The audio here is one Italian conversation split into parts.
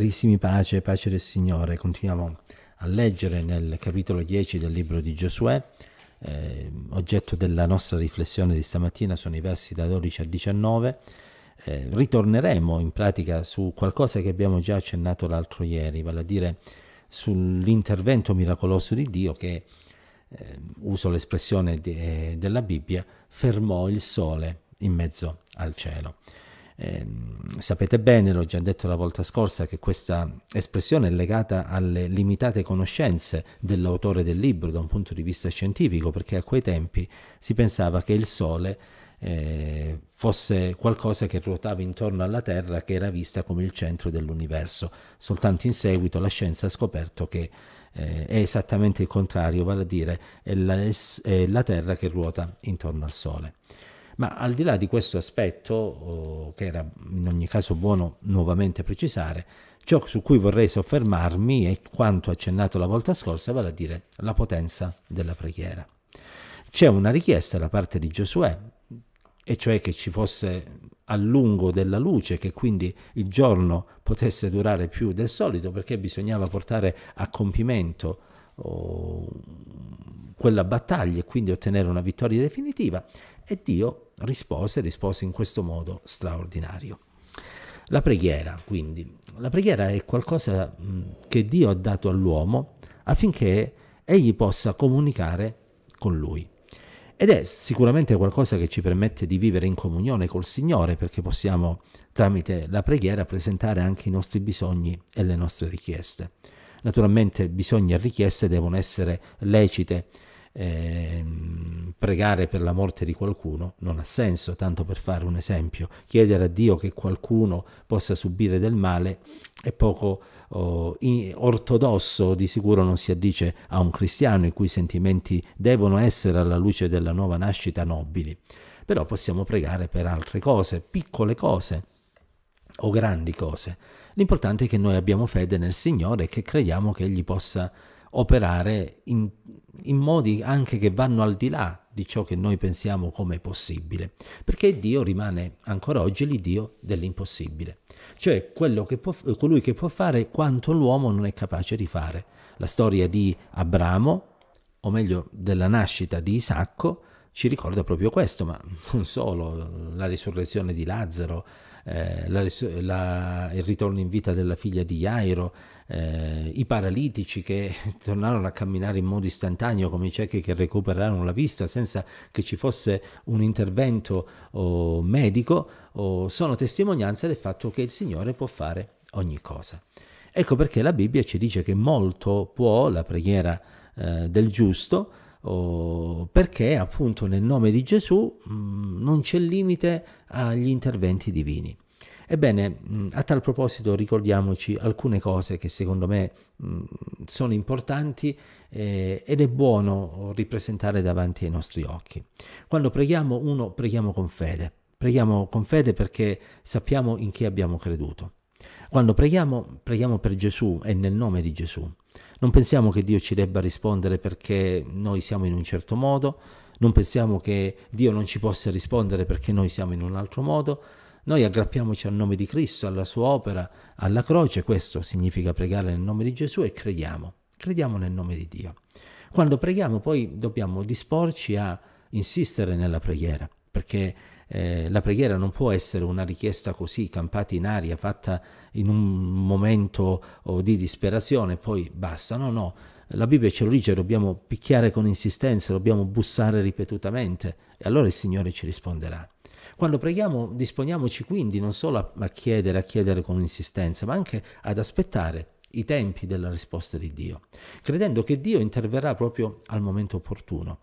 Carissimi pace, pace del Signore, continuiamo a leggere nel capitolo 10 del libro di Giosuè, eh, oggetto della nostra riflessione di stamattina sono i versi da 12 a 19, eh, ritorneremo in pratica su qualcosa che abbiamo già accennato l'altro ieri, vale a dire sull'intervento miracoloso di Dio che, eh, uso l'espressione de della Bibbia, fermò il sole in mezzo al cielo. Ehm, sapete bene, l'ho già detto la volta scorsa, che questa espressione è legata alle limitate conoscenze dell'autore del libro da un punto di vista scientifico, perché a quei tempi si pensava che il Sole eh, fosse qualcosa che ruotava intorno alla Terra, che era vista come il centro dell'universo. Soltanto in seguito la scienza ha scoperto che eh, è esattamente il contrario, vale a dire è la, è la Terra che ruota intorno al Sole. Ma al di là di questo aspetto, oh, che era in ogni caso buono nuovamente precisare, ciò su cui vorrei soffermarmi è quanto accennato la volta scorsa, vale a dire la potenza della preghiera. C'è una richiesta da parte di Giosuè, e cioè che ci fosse a lungo della luce, che quindi il giorno potesse durare più del solito, perché bisognava portare a compimento oh, quella battaglia e quindi ottenere una vittoria definitiva. E Dio rispose, rispose in questo modo straordinario. La preghiera, quindi, la preghiera è qualcosa mm, che Dio ha dato all'uomo affinché egli possa comunicare con lui. Ed è sicuramente qualcosa che ci permette di vivere in comunione col Signore, perché possiamo tramite la preghiera presentare anche i nostri bisogni e le nostre richieste. Naturalmente bisogni e richieste devono essere lecite, eh, pregare per la morte di qualcuno non ha senso, tanto per fare un esempio. Chiedere a Dio che qualcuno possa subire del male è poco oh, in, ortodosso, di sicuro non si addice a un cristiano i cui sentimenti devono essere alla luce della nuova nascita nobili. Però possiamo pregare per altre cose, piccole cose o grandi cose. L'importante è che noi abbiamo fede nel Signore e che crediamo che Egli possa operare in, in modi anche che vanno al di là di ciò che noi pensiamo come possibile, perché Dio rimane ancora oggi l'Iddio dell'impossibile, cioè che può, colui che può fare quanto l'uomo non è capace di fare. La storia di Abramo, o meglio della nascita di Isacco, ci ricorda proprio questo, ma non solo, la risurrezione di Lazzaro, eh, la, la, il ritorno in vita della figlia di Jairo, eh, i paralitici che tornarono a camminare in modo istantaneo, come i ciechi che recuperarono la vista senza che ci fosse un intervento oh, medico, oh, sono testimonianza del fatto che il Signore può fare ogni cosa. Ecco perché la Bibbia ci dice che molto può la preghiera eh, del giusto, oh, perché appunto nel nome di Gesù mh, mm, non c'è limite agli interventi divini. Ebbene, mh, mm, a tal proposito ricordiamoci alcune cose che secondo me mh, mm, sono importanti eh, ed è buono ripresentare davanti ai nostri occhi. Quando preghiamo uno, preghiamo con fede. Preghiamo con fede perché sappiamo in chi abbiamo creduto. Quando preghiamo, preghiamo per Gesù e nel nome di Gesù. Non pensiamo che Dio ci debba rispondere perché noi siamo in un certo modo, non pensiamo che Dio non ci possa rispondere perché noi siamo in un altro modo. Noi aggrappiamoci al nome di Cristo, alla sua opera, alla croce, questo significa pregare nel nome di Gesù e crediamo, crediamo nel nome di Dio. Quando preghiamo poi dobbiamo disporci a insistere nella preghiera, perché eh, la preghiera non può essere una richiesta così campata in aria, fatta in un momento oh, di disperazione, e poi basta. No, no, la Bibbia ce lo dice, dobbiamo picchiare con insistenza, dobbiamo bussare ripetutamente e allora il Signore ci risponderà. Quando preghiamo disponiamoci quindi non solo a, a chiedere, a chiedere con insistenza, ma anche ad aspettare i tempi della risposta di Dio, credendo che Dio interverrà proprio al momento opportuno.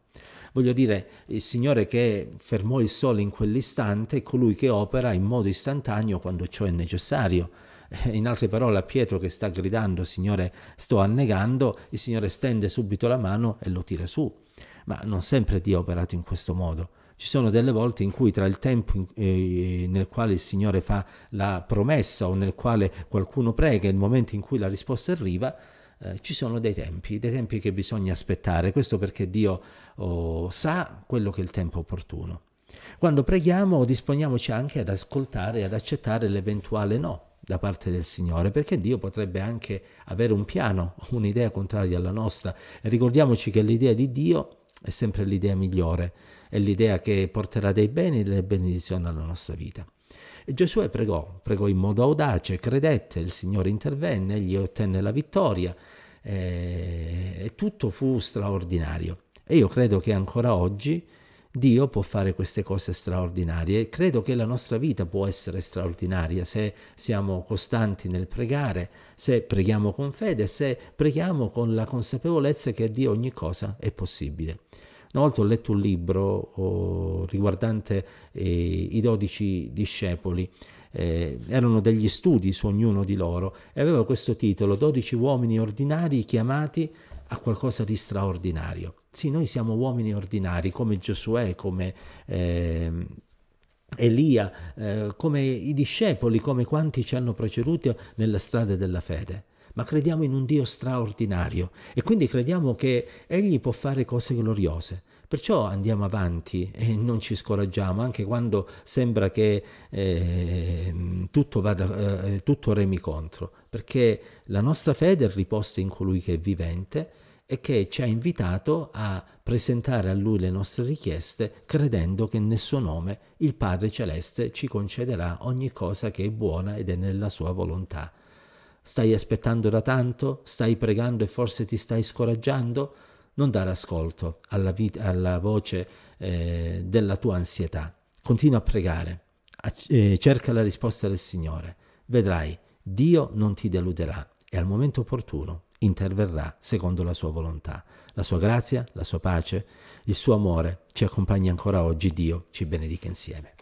Voglio dire, il Signore che fermò il sole in quell'istante è colui che opera in modo istantaneo quando ciò è necessario. Eh, in altre parole, a Pietro che sta gridando, Signore, sto annegando, il Signore stende subito la mano e lo tira su. Ma non sempre Dio ha operato in questo modo. Ci sono delle volte in cui tra il tempo eh, nel quale il Signore fa la promessa o nel quale qualcuno prega e il momento in cui la risposta arriva, eh, ci sono dei tempi, dei tempi che bisogna aspettare, questo perché Dio oh, sa quello che è il tempo opportuno. Quando preghiamo disponiamoci anche ad ascoltare e ad accettare l'eventuale no da parte del Signore, perché Dio potrebbe anche avere un piano, un'idea contraria alla nostra. E ricordiamoci che l'idea di Dio è sempre l'idea migliore, è l'idea che porterà dei beni e delle benedizioni alla nostra vita. E Giosuè pregò, pregò in modo audace, credette, il Signore intervenne, gli ottenne la vittoria eh, e tutto fu straordinario. E io credo che ancora oggi Dio può fare queste cose straordinarie. Credo che la nostra vita può essere straordinaria se siamo costanti nel pregare, se preghiamo con fede, se preghiamo con la consapevolezza che a Dio ogni cosa è possibile. Una volta ho letto un libro oh, riguardante eh, i dodici discepoli. Eh, erano degli studi su ognuno di loro e aveva questo titolo dodici uomini ordinari chiamati a qualcosa di straordinario. Sì, noi siamo uomini ordinari come Giosuè, come eh, Elia, eh, come i discepoli, come quanti ci hanno preceduto nella strada della fede ma crediamo in un Dio straordinario e quindi crediamo che Egli può fare cose gloriose. Perciò andiamo avanti e non ci scoraggiamo, anche quando sembra che eh, tutto, vada, eh, tutto remi contro, perché la nostra fede è riposta in colui che è vivente e che ci ha invitato a presentare a Lui le nostre richieste, credendo che nel Suo nome il Padre Celeste ci concederà ogni cosa che è buona ed è nella Sua volontà. Stai aspettando da tanto? Stai pregando e forse ti stai scoraggiando? Non dare ascolto alla, vita, alla voce eh, della tua ansietà. Continua a pregare, a, eh, cerca la risposta del Signore. Vedrai, Dio non ti deluderà e al momento opportuno interverrà secondo la sua volontà. La sua grazia, la sua pace, il suo amore ci accompagna ancora oggi. Dio ci benedica insieme.